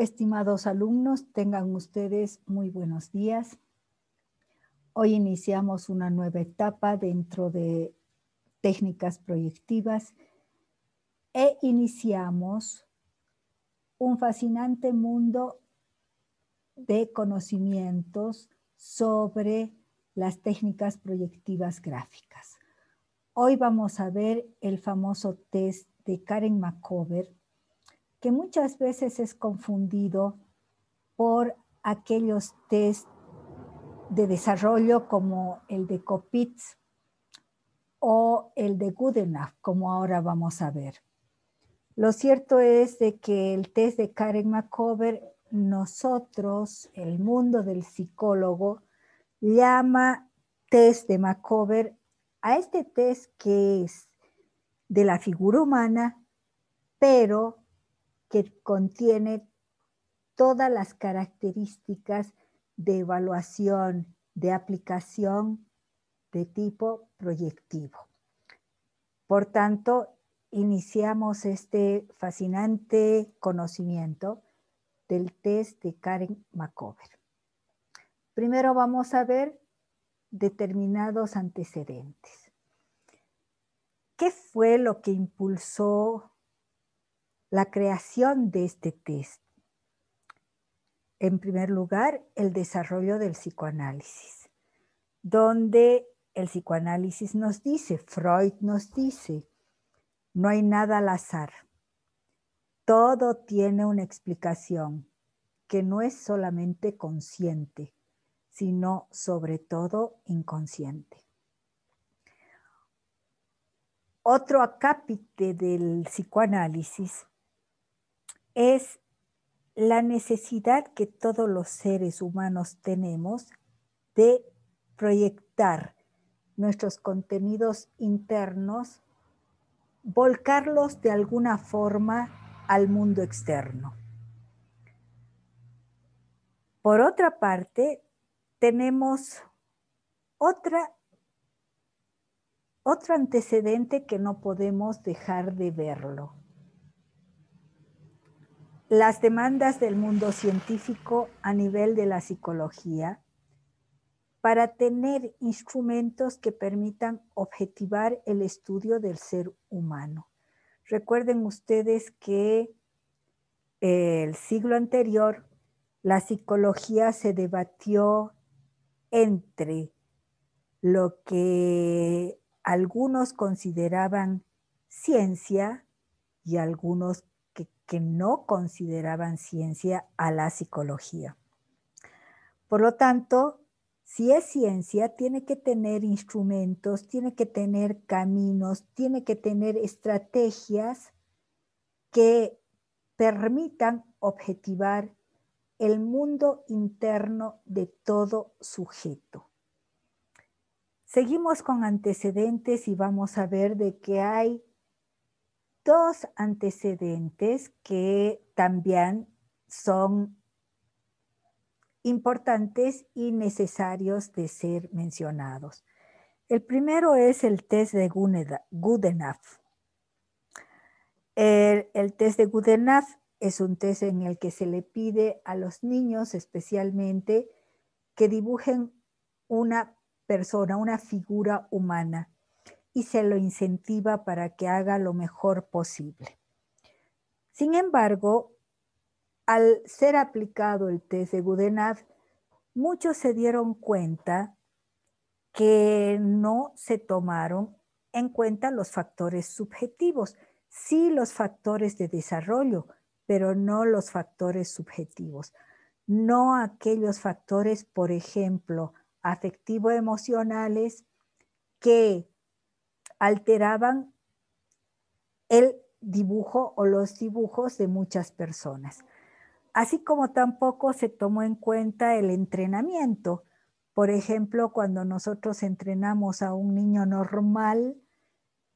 Estimados alumnos, tengan ustedes muy buenos días. Hoy iniciamos una nueva etapa dentro de técnicas proyectivas e iniciamos un fascinante mundo de conocimientos sobre las técnicas proyectivas gráficas. Hoy vamos a ver el famoso test de Karen McCover que muchas veces es confundido por aquellos test de desarrollo como el de Copitz o el de Goodenough, como ahora vamos a ver. Lo cierto es de que el test de Karen McCover, nosotros, el mundo del psicólogo, llama test de McCover a este test que es de la figura humana, pero que contiene todas las características de evaluación, de aplicación de tipo proyectivo. Por tanto, iniciamos este fascinante conocimiento del test de Karen Macover. Primero vamos a ver determinados antecedentes. ¿Qué fue lo que impulsó la creación de este test. En primer lugar, el desarrollo del psicoanálisis, donde el psicoanálisis nos dice, Freud nos dice, no hay nada al azar. Todo tiene una explicación que no es solamente consciente, sino sobre todo inconsciente. Otro acápite del psicoanálisis es la necesidad que todos los seres humanos tenemos de proyectar nuestros contenidos internos, volcarlos de alguna forma al mundo externo. Por otra parte, tenemos otra, otro antecedente que no podemos dejar de verlo las demandas del mundo científico a nivel de la psicología para tener instrumentos que permitan objetivar el estudio del ser humano. Recuerden ustedes que eh, el siglo anterior la psicología se debatió entre lo que algunos consideraban ciencia y algunos que no consideraban ciencia a la psicología. Por lo tanto, si es ciencia, tiene que tener instrumentos, tiene que tener caminos, tiene que tener estrategias que permitan objetivar el mundo interno de todo sujeto. Seguimos con antecedentes y vamos a ver de qué hay dos antecedentes que también son importantes y necesarios de ser mencionados. El primero es el test de Goodenough. El, test de Goodenough es un test en el que se le pide a los niños especialmente que dibujen una persona, una figura humana y se lo incentiva para que haga lo mejor posible. Sin embargo, al ser aplicado el test de Gudenath, muchos se dieron cuenta que no se tomaron en cuenta los factores subjetivos, sí los factores de desarrollo, pero no los factores subjetivos, no aquellos factores, por ejemplo, afectivo-emocionales que alteraban el dibujo o los dibujos de muchas personas. Así como tampoco se tomó en cuenta el entrenamiento. Por ejemplo, cuando nosotros entrenamos a un niño normal,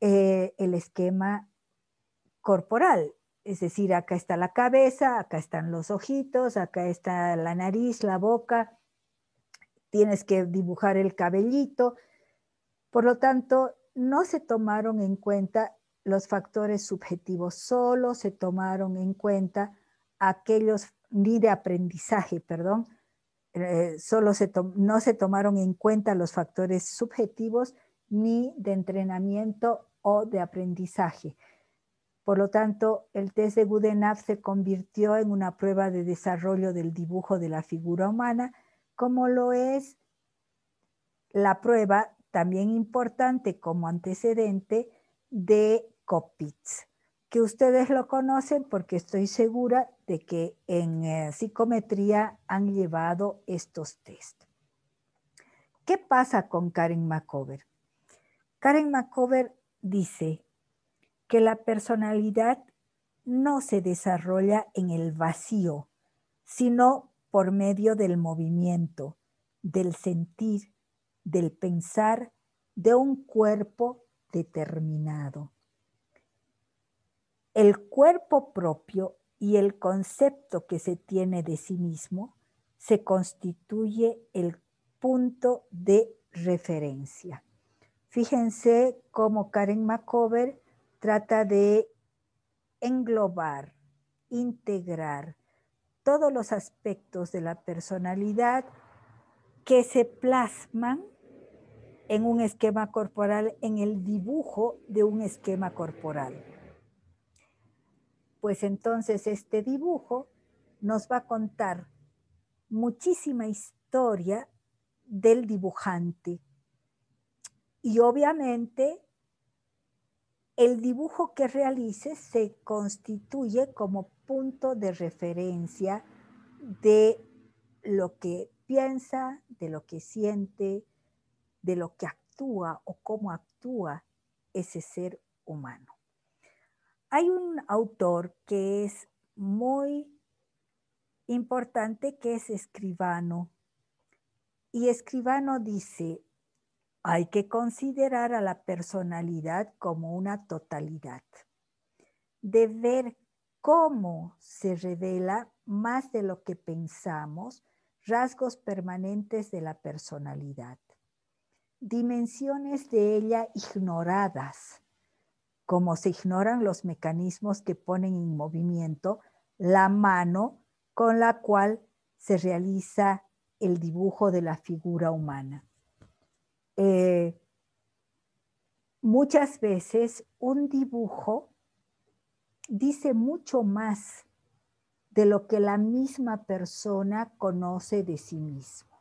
eh, el esquema corporal, es decir, acá está la cabeza, acá están los ojitos, acá está la nariz, la boca, tienes que dibujar el cabellito. Por lo tanto, no se tomaron en cuenta los factores subjetivos, solo se tomaron en cuenta aquellos, ni de aprendizaje, perdón, eh, solo se no se tomaron en cuenta los factores subjetivos ni de entrenamiento o de aprendizaje. Por lo tanto, el test de Goodenough se convirtió en una prueba de desarrollo del dibujo de la figura humana, como lo es la prueba también importante como antecedente de COPITS, que ustedes lo conocen porque estoy segura de que en eh, psicometría han llevado estos test. ¿Qué pasa con Karen McCover? Karen McCover dice que la personalidad no se desarrolla en el vacío, sino por medio del movimiento, del sentir, del pensar de un cuerpo determinado. El cuerpo propio y el concepto que se tiene de sí mismo se constituye el punto de referencia. Fíjense cómo Karen McCover trata de englobar, integrar todos los aspectos de la personalidad que se plasman en un esquema corporal, en el dibujo de un esquema corporal. Pues entonces este dibujo nos va a contar muchísima historia del dibujante. Y obviamente el dibujo que realice se constituye como punto de referencia de lo que piensa, de lo que siente, de lo que actúa o cómo actúa ese ser humano. Hay un autor que es muy importante, que es escribano. Y escribano dice, hay que considerar a la personalidad como una totalidad, de ver cómo se revela más de lo que pensamos rasgos permanentes de la personalidad dimensiones de ella ignoradas, como se ignoran los mecanismos que ponen en movimiento la mano con la cual se realiza el dibujo de la figura humana. Eh, muchas veces un dibujo dice mucho más de lo que la misma persona conoce de sí misma.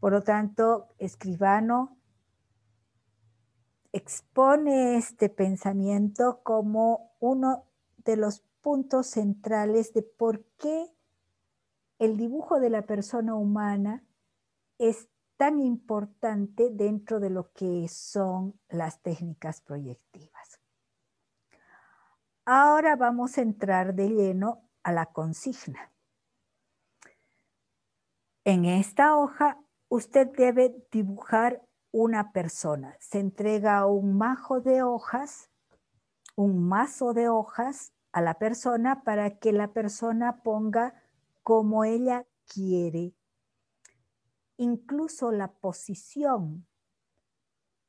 Por lo tanto, escribano expone este pensamiento como uno de los puntos centrales de por qué el dibujo de la persona humana es tan importante dentro de lo que son las técnicas proyectivas. Ahora vamos a entrar de lleno a la consigna. En esta hoja usted debe dibujar una persona. Se entrega un majo de hojas, un mazo de hojas a la persona para que la persona ponga como ella quiere. Incluso la posición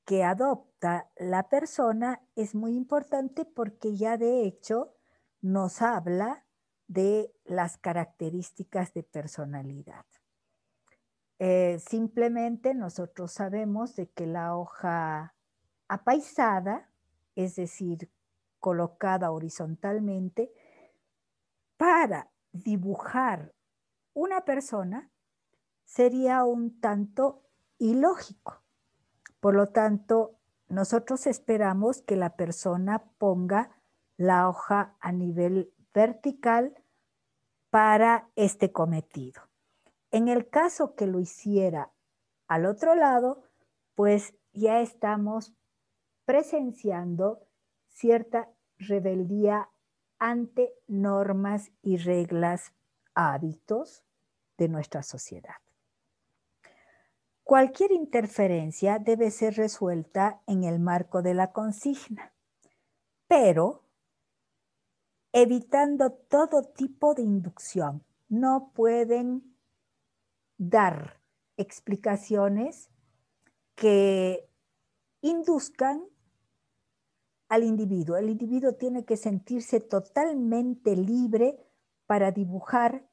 que adopta la persona es muy importante porque ya de hecho nos habla de las características de personalidad. Eh, simplemente nosotros sabemos de que la hoja apaisada, es decir, colocada horizontalmente, para dibujar una persona sería un tanto ilógico. Por lo tanto, nosotros esperamos que la persona ponga la hoja a nivel vertical para este cometido. En el caso que lo hiciera al otro lado, pues ya estamos presenciando cierta rebeldía ante normas y reglas, hábitos de nuestra sociedad. Cualquier interferencia debe ser resuelta en el marco de la consigna, pero evitando todo tipo de inducción. No pueden dar explicaciones que induzcan al individuo. El individuo tiene que sentirse totalmente libre para dibujar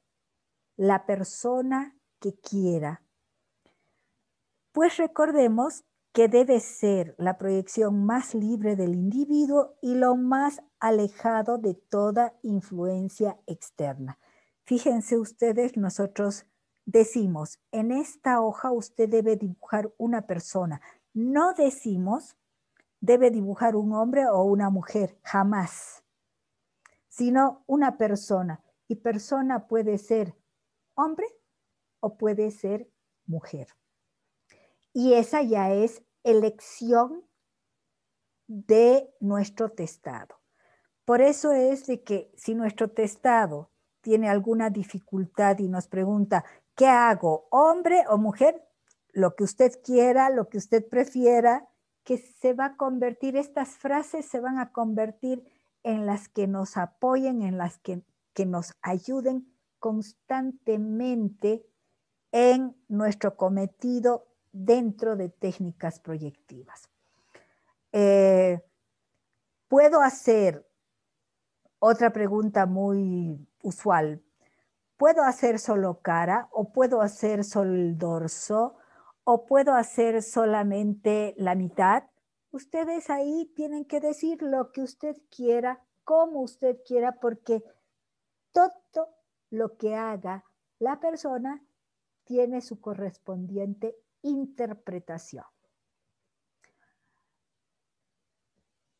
la persona que quiera. Pues recordemos que debe ser la proyección más libre del individuo y lo más alejado de toda influencia externa. Fíjense ustedes, nosotros decimos, en esta hoja usted debe dibujar una persona. No decimos, debe dibujar un hombre o una mujer, jamás, sino una persona. Y persona puede ser hombre o puede ser mujer. Y esa ya es elección de nuestro testado. Por eso es de que si nuestro testado tiene alguna dificultad y nos pregunta ¿Qué hago? ¿Hombre o mujer? Lo que usted quiera, lo que usted prefiera, que se va a convertir, estas frases se van a convertir en las que nos apoyen, en las que, nos ayuden constantemente en nuestro cometido dentro de técnicas proyectivas. Eh, puedo hacer otra pregunta muy usual puedo hacer solo cara o puedo hacer solo el dorso o puedo hacer solamente la mitad. Ustedes ahí tienen que decir lo que usted quiera, como usted quiera, porque todo lo que haga la persona tiene su correspondiente interpretación.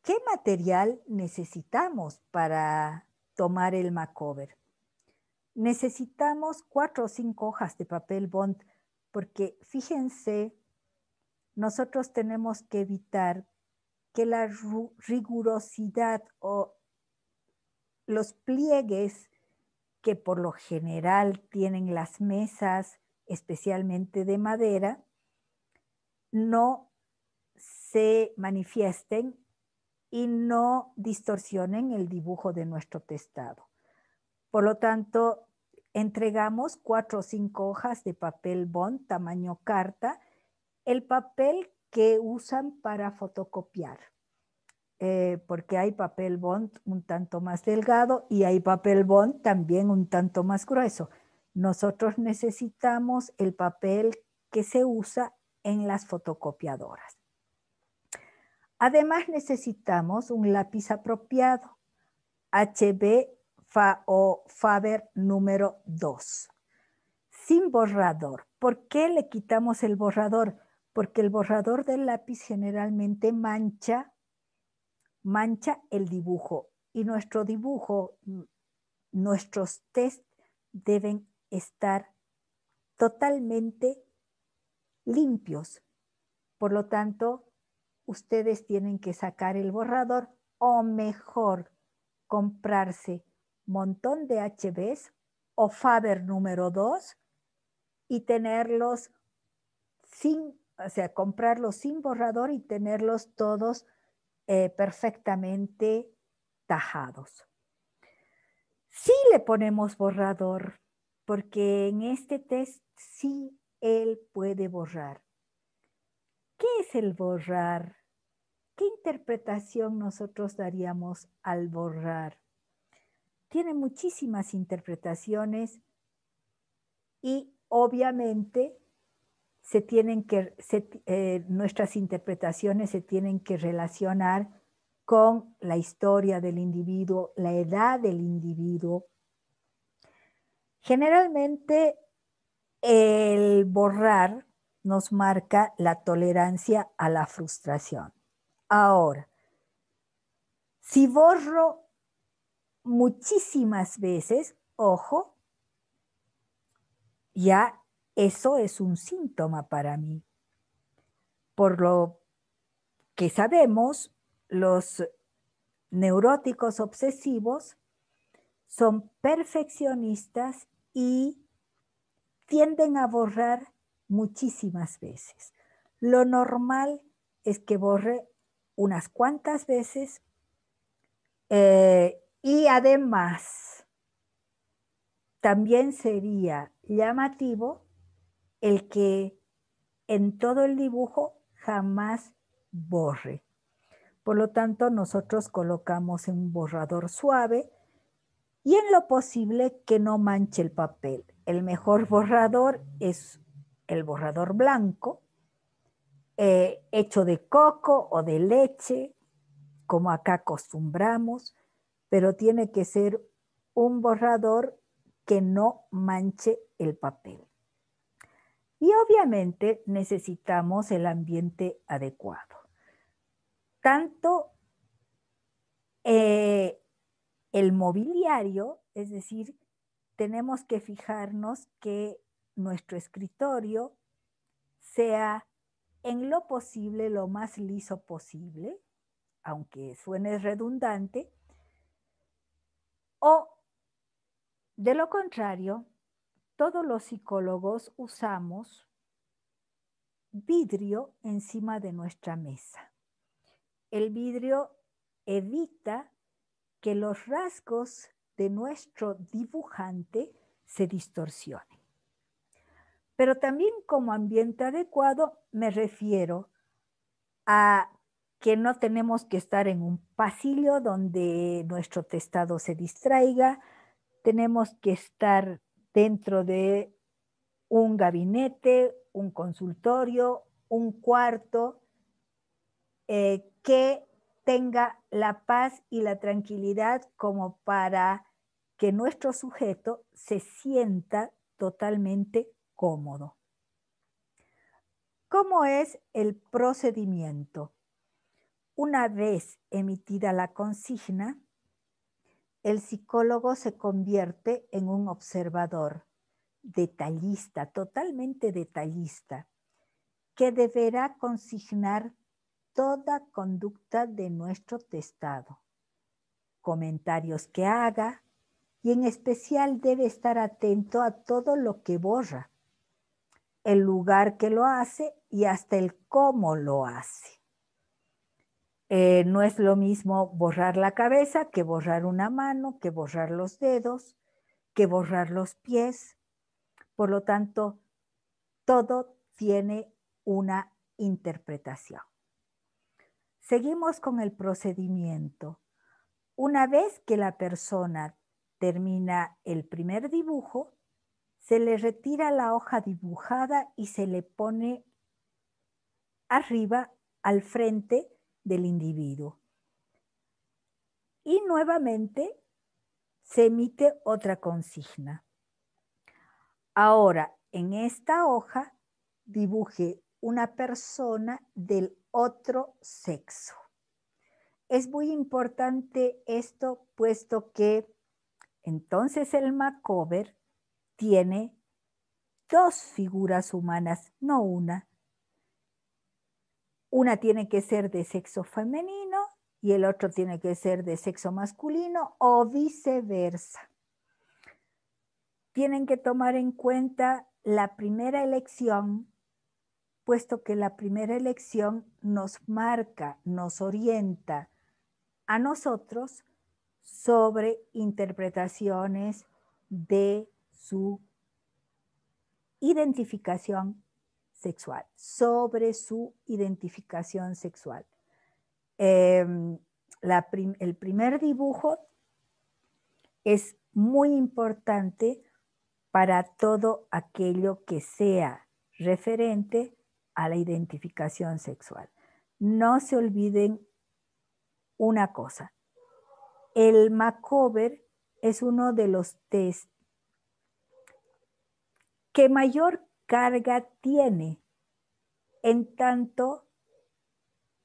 ¿Qué material necesitamos para tomar el macover? necesitamos cuatro o cinco hojas de papel bond, porque fíjense, nosotros tenemos que evitar que la rigurosidad o los pliegues que por lo general tienen las mesas, especialmente de madera, no se manifiesten y no distorsionen el dibujo de nuestro testado. Por lo tanto, entregamos cuatro o cinco hojas de papel bond tamaño carta, el papel que usan para fotocopiar, eh, porque hay papel bond un tanto más delgado y hay papel bond también un tanto más grueso. Nosotros necesitamos el papel que se usa en las fotocopiadoras. Además necesitamos un lápiz apropiado, HB o Faber número 2. Sin borrador. ¿Por qué le quitamos el borrador? Porque el borrador del lápiz generalmente mancha, mancha el dibujo. Y nuestro dibujo, nuestros test deben estar totalmente limpios. Por lo tanto, ustedes tienen que sacar el borrador o mejor comprarse montón de HBs o Faber número 2 y tenerlos sin, o sea, comprarlos sin borrador y tenerlos todos eh, perfectamente tajados. Si le ponemos borrador, porque en este test sí él puede borrar. ¿Qué es el borrar? ¿Qué interpretación nosotros daríamos al borrar? tiene muchísimas interpretaciones y obviamente se tienen que, eh, nuestras interpretaciones se tienen que relacionar con la historia del individuo, la edad del individuo. Generalmente el borrar nos marca la tolerancia a la frustración. Ahora, si borro muchísimas veces, ojo, ya eso es un síntoma para mí. Por lo que sabemos, los neuróticos obsesivos son perfeccionistas y tienden a borrar muchísimas veces. Lo normal es que borre unas cuantas veces eh, y además, también sería llamativo el que en todo el dibujo jamás borre. Por lo tanto, nosotros colocamos un borrador suave y en lo posible que no manche el papel. El mejor borrador es el borrador blanco, eh, hecho de coco o de leche, como acá acostumbramos, pero tiene que ser un borrador que no manche el papel. Y obviamente necesitamos el ambiente adecuado. Tanto eh, el mobiliario, es decir, tenemos que fijarnos que nuestro escritorio sea en lo posible, lo más liso posible, aunque suene redundante, o, de lo contrario, todos los psicólogos usamos vidrio encima de nuestra mesa. El vidrio evita que los rasgos de nuestro dibujante se distorsionen. Pero también como ambiente adecuado me refiero a que no tenemos que estar en un pasillo donde nuestro testado se distraiga, tenemos que estar dentro de un gabinete, un consultorio, un cuarto eh, que tenga la paz y la tranquilidad como para que nuestro sujeto se sienta totalmente cómodo. ¿Cómo es el procedimiento? Una vez emitida la consigna, el psicólogo se convierte en un observador detallista, totalmente detallista, que deberá consignar toda conducta de nuestro testado, comentarios que haga y en especial debe estar atento a todo lo que borra, el lugar que lo hace y hasta el cómo lo hace. Eh, no es lo mismo borrar la cabeza que borrar una mano, que borrar los dedos, que borrar los pies. Por lo tanto, todo tiene una interpretación. Seguimos con el procedimiento. Una vez que la persona termina el primer dibujo, se le retira la hoja dibujada y se le pone arriba, al frente, del individuo. Y nuevamente se emite otra consigna. Ahora, en esta hoja dibuje una persona del otro sexo. Es muy importante esto, puesto que entonces el macover tiene dos figuras humanas, no una, una tiene que ser de sexo femenino y el otro tiene que ser de sexo masculino o viceversa. Tienen que tomar en cuenta la primera elección, puesto que la primera elección nos marca, nos orienta a nosotros sobre interpretaciones de su identificación sobre su identificación sexual. Em, el primer dibujo es muy importante para todo aquello que sea referente a la identificación sexual. No se olviden una cosa. El macover es uno de los test que mayor carga tiene. En tanto,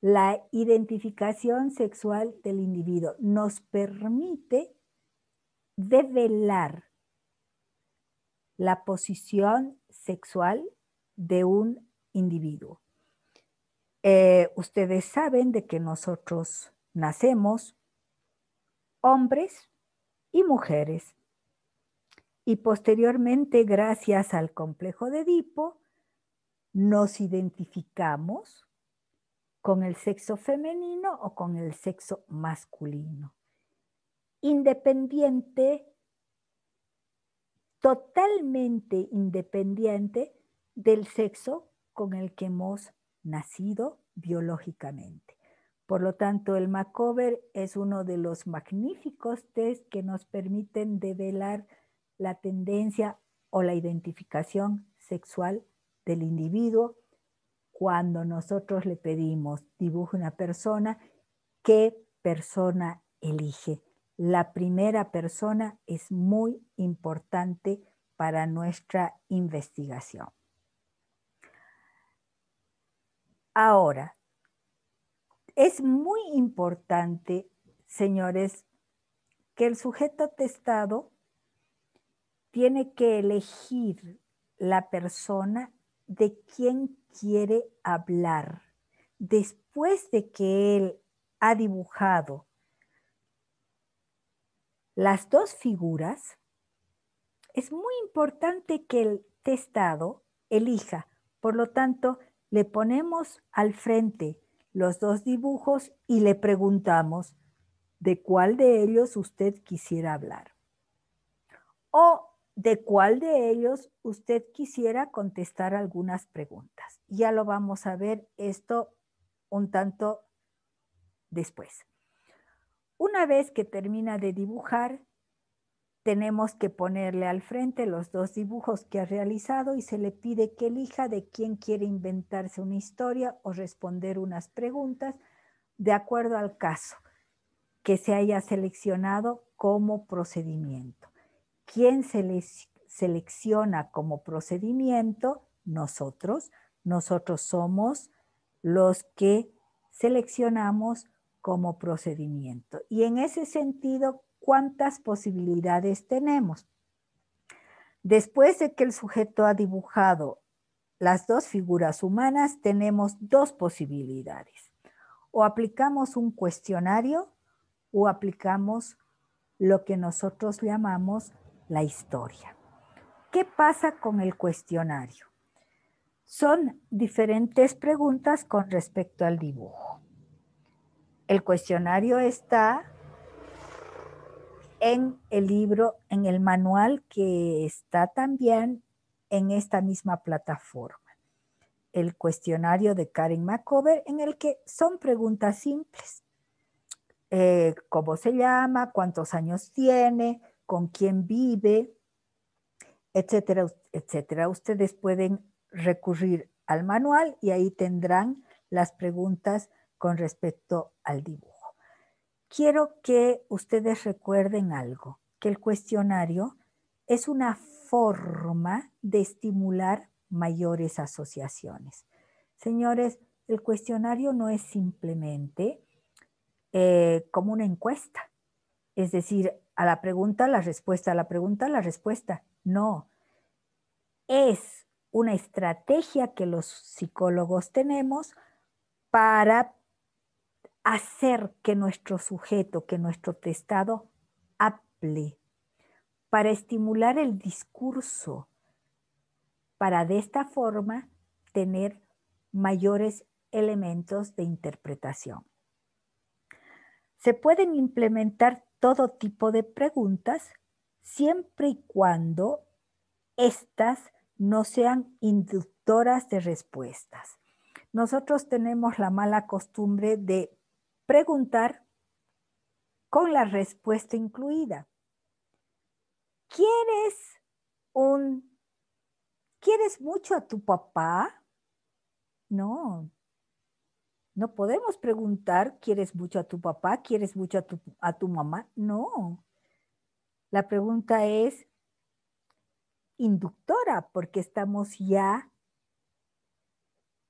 la identificación sexual del individuo nos permite develar la posición sexual de un individuo. Eh, ustedes saben de que nosotros nacemos hombres y mujeres y posteriormente, gracias al complejo de Edipo, nos identificamos con el sexo femenino o con el sexo masculino. Independiente, totalmente independiente del sexo con el que hemos nacido biológicamente. Por lo tanto, el Macover es uno de los magníficos test que nos permiten develar la tendencia o la identificación sexual del individuo cuando nosotros le pedimos dibuje una persona, ¿qué persona elige? La primera persona es muy importante para nuestra investigación. Ahora, es muy importante, señores, que el sujeto testado tiene que elegir la persona de quien quiere hablar. Después de que él ha dibujado las dos figuras, es muy importante que el testado elija. Por lo tanto, le ponemos al frente los dos dibujos y le preguntamos de cuál de ellos usted quisiera hablar. O de cuál de ellos usted quisiera contestar algunas preguntas. Ya lo vamos a ver esto un tanto después. Una vez que termina de dibujar, tenemos que ponerle al frente los dos dibujos que ha realizado y se le pide que elija de quién quiere inventarse una historia o responder unas preguntas de acuerdo al caso que se haya seleccionado como procedimiento. ¿Quién les selecciona como procedimiento? Nosotros. Nosotros somos los que seleccionamos como procedimiento. Y en ese sentido, ¿cuántas posibilidades tenemos? Después de que el sujeto ha dibujado las dos figuras humanas, tenemos dos posibilidades. O aplicamos un cuestionario o aplicamos lo que nosotros llamamos la historia. ¿Qué pasa con el cuestionario? Son diferentes preguntas con respecto al dibujo. El cuestionario está en el libro, en el manual que está también en esta misma plataforma. El cuestionario de Karen McCover, en el que son preguntas simples. Eh, ¿Cómo se llama? ¿Cuántos años tiene? con quién vive, etcétera, etcétera. Ustedes pueden recurrir al manual y ahí tendrán las preguntas con respecto al dibujo. Quiero que ustedes recuerden algo, que el cuestionario es una forma de estimular mayores asociaciones. Señores, el cuestionario no es simplemente eh, como una encuesta, es decir, a la pregunta la respuesta, a la pregunta la respuesta. No, es una estrategia que los psicólogos tenemos para hacer que nuestro sujeto, que nuestro testado hable, para estimular el discurso, para de esta forma tener mayores elementos de interpretación. Se pueden implementar todo tipo de preguntas siempre y cuando éstas no sean inductoras de respuestas. Nosotros tenemos la mala costumbre de preguntar con la respuesta incluida. ¿Quieres un ¿Quieres mucho a tu papá? No, no podemos preguntar, ¿quieres mucho a tu papá? ¿Quieres mucho a tu, mamá? No. La pregunta es inductora porque estamos ya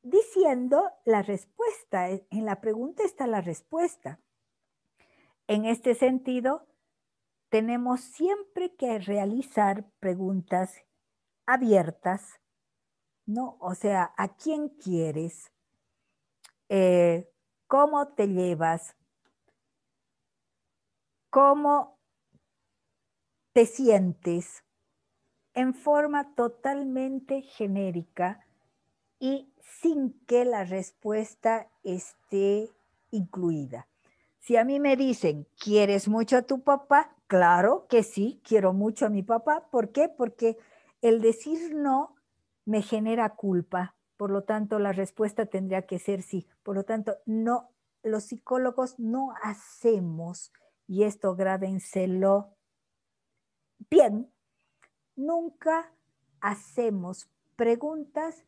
diciendo la respuesta. E, en la pregunta está la respuesta. En este sentido, tenemos siempre que realizar preguntas abiertas, ¿no? O sea, ¿a quién quieres? Eh, cómo te llevas, cómo te sientes en forma totalmente genérica y sin que la respuesta esté incluida. Si a mí me dicen, ¿quieres mucho a tu papá? Claro que sí, quiero mucho a mi papá. ¿Por qué? Porque el decir no me genera culpa, por lo tanto, la respuesta tendría que ser sí. Por lo tanto, no, los psicólogos no hacemos, y esto grábenselo bien, nunca hacemos preguntas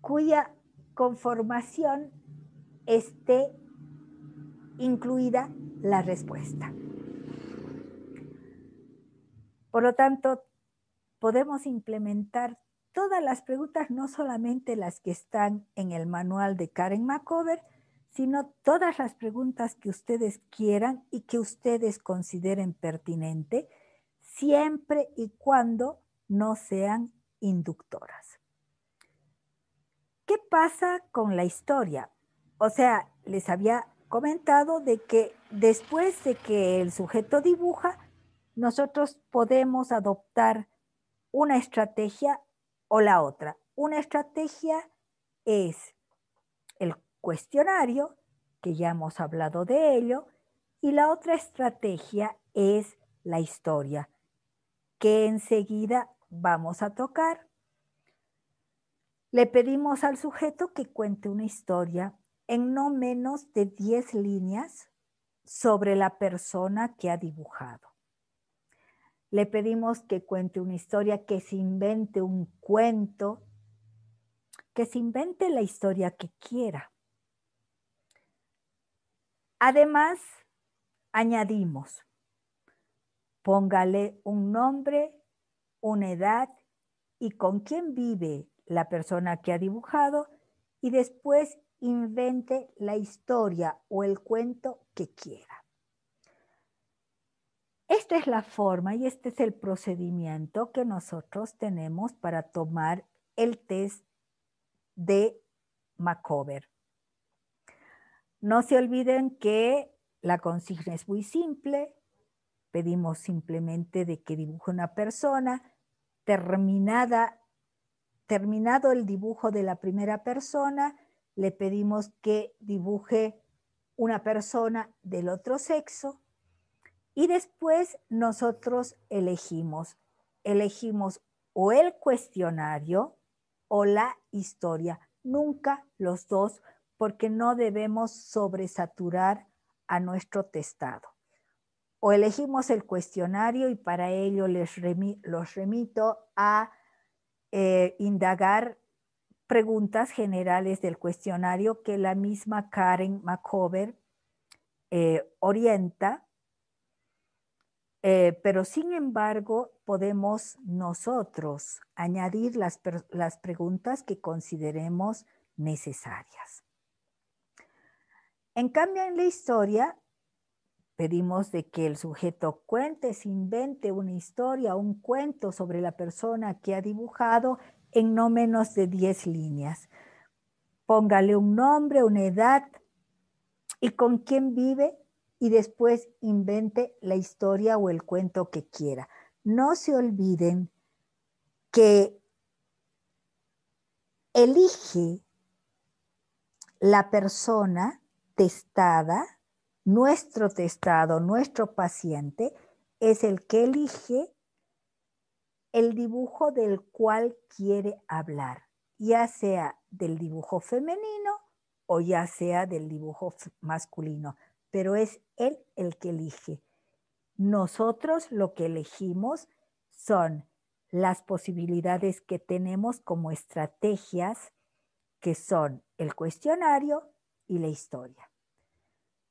cuya conformación esté incluida la respuesta. Por lo tanto, podemos implementar todas las preguntas, no solamente las que están en el manual de Karen McCover, sino todas las preguntas que ustedes quieran y que ustedes consideren pertinente, siempre y cuando no sean inductoras. ¿Qué pasa con la historia? O sea, les había comentado de que después de que el sujeto dibuja, nosotros podemos adoptar una estrategia o la otra. Una estrategia es el cuestionario, que ya hemos hablado de ello, y la otra estrategia es la historia, que enseguida vamos a tocar. Le pedimos al sujeto que cuente una historia en no menos de 10 líneas sobre la persona que ha dibujado. Le pedimos que cuente una historia, que se invente un cuento, que se invente la historia que quiera. Además, añadimos, póngale un nombre, una edad y con quién vive la persona que ha dibujado y después invente la historia o el cuento que quiera. Esta es la forma y este es el procedimiento que nosotros tenemos para tomar el test de Macover. No se olviden que la consigna es muy simple. Pedimos simplemente de que dibuje una persona. terminado el dibujo de la primera persona, le pedimos que dibuje una persona del otro sexo y después nosotros elegimos, elegimos o el cuestionario o la historia, nunca los dos, porque no debemos sobresaturar a nuestro testado. O elegimos el cuestionario y para ello les los remito a eh, indagar preguntas generales del cuestionario que la misma Karen McCover eh, orienta eh, pero sin embargo, podemos nosotros añadir las, preguntas que consideremos necesarias. En cambio, en la historia, pedimos de que el sujeto cuente, se invente una historia, un cuento sobre la persona que ha dibujado en no menos de 10 líneas. Póngale un nombre, una edad y con quién vive y después invente la historia o el cuento que quiera. No se olviden que elige la persona testada, nuestro testado, nuestro paciente, es el que elige el dibujo del cual quiere hablar, ya sea del dibujo femenino o ya sea del dibujo masculino pero es Él el que elige. Nosotros lo que elegimos son las posibilidades que tenemos como estrategias, que son el cuestionario y la historia.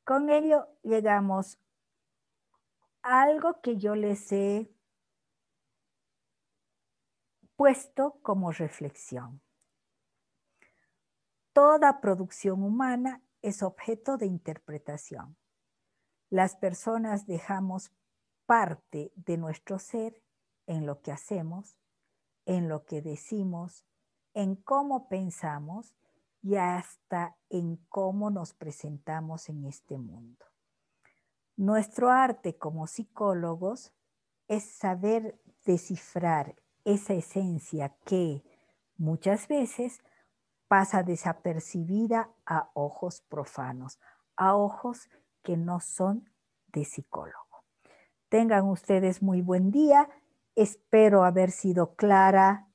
Con ello llegamos a algo que yo les he puesto como reflexión. Toda producción humana es objeto de interpretación. Las personas dejamos parte de nuestro ser en lo que hacemos, en lo que decimos, en cómo pensamos y hasta en cómo nos presentamos en este mundo. Nuestro arte como psicólogos es saber descifrar esa esencia que muchas veces pasa desapercibida a ojos profanos, a ojos que no son de psicólogo. Tengan ustedes muy buen día. Espero haber sido clara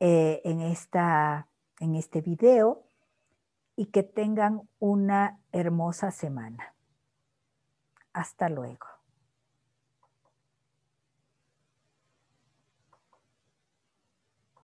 eh, en, esta, en este video y que tengan una hermosa semana. Hasta luego.